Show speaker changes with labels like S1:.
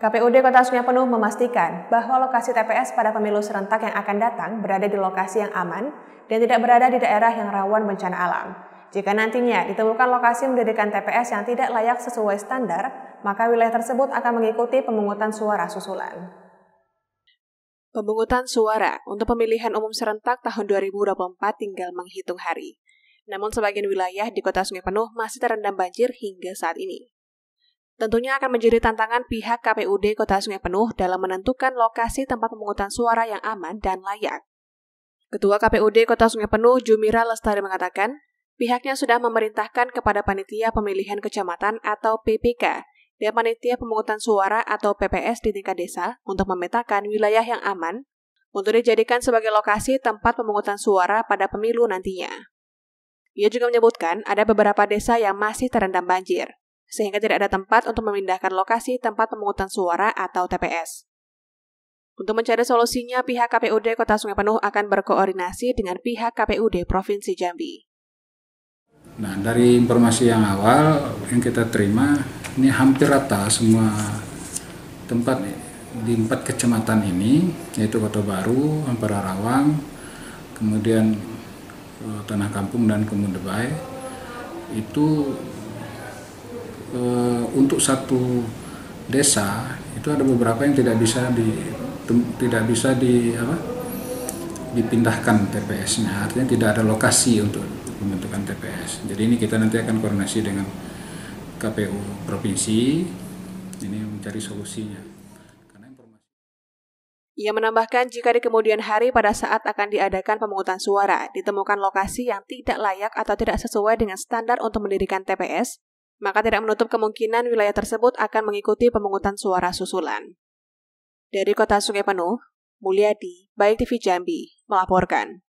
S1: KPUD Kota Sungai Penuh memastikan bahwa lokasi TPS pada pemilu serentak yang akan datang berada di lokasi yang aman dan tidak berada di daerah yang rawan bencana alam. Jika nantinya ditemukan lokasi mendirikan TPS yang tidak layak sesuai standar, maka wilayah tersebut akan mengikuti pemungutan suara susulan. Pemungutan suara untuk pemilihan umum serentak tahun 2024 tinggal menghitung hari. Namun sebagian wilayah di Kota Sungai Penuh masih terendam banjir hingga saat ini. Tentunya akan menjadi tantangan pihak KPUD Kota Sungai Penuh dalam menentukan lokasi tempat pemungutan suara yang aman dan layak. Ketua KPUD Kota Sungai Penuh Jumira Lestari mengatakan, pihaknya sudah memerintahkan kepada Panitia Pemilihan Kecamatan atau PPK dan Panitia Pemungutan Suara atau PPS di tingkat desa untuk memetakan wilayah yang aman untuk dijadikan sebagai lokasi tempat pemungutan suara pada pemilu nantinya. Ia juga menyebutkan ada beberapa desa yang masih terendam banjir sehingga tidak ada tempat untuk memindahkan lokasi tempat pemungutan suara atau TPS. Untuk mencari solusinya, pihak KPUD Kota Sungai Penuh akan berkoordinasi dengan pihak KPUD Provinsi Jambi.
S2: Nah, dari informasi yang awal yang kita terima, ini hampir rata semua tempat di empat kecamatan ini, yaitu Kota Baru, Ampera Rawang, kemudian eh, Tanah Kampung dan Kemudebay itu e, untuk satu desa itu ada beberapa yang tidak bisa di tidak bisa di apa dipindahkan TPS-nya artinya tidak ada lokasi untuk pembentukan TPS jadi ini kita nanti akan koordinasi dengan KPU provinsi ini mencari solusinya
S1: ia menambahkan jika di kemudian hari pada saat akan diadakan pemungutan suara ditemukan lokasi yang tidak layak atau tidak sesuai dengan standar untuk mendirikan TPS, maka tidak menutup kemungkinan wilayah tersebut akan mengikuti pemungutan suara susulan. Dari kota Sungai Penuh, Mulyadi, Baik TV Jambi, melaporkan.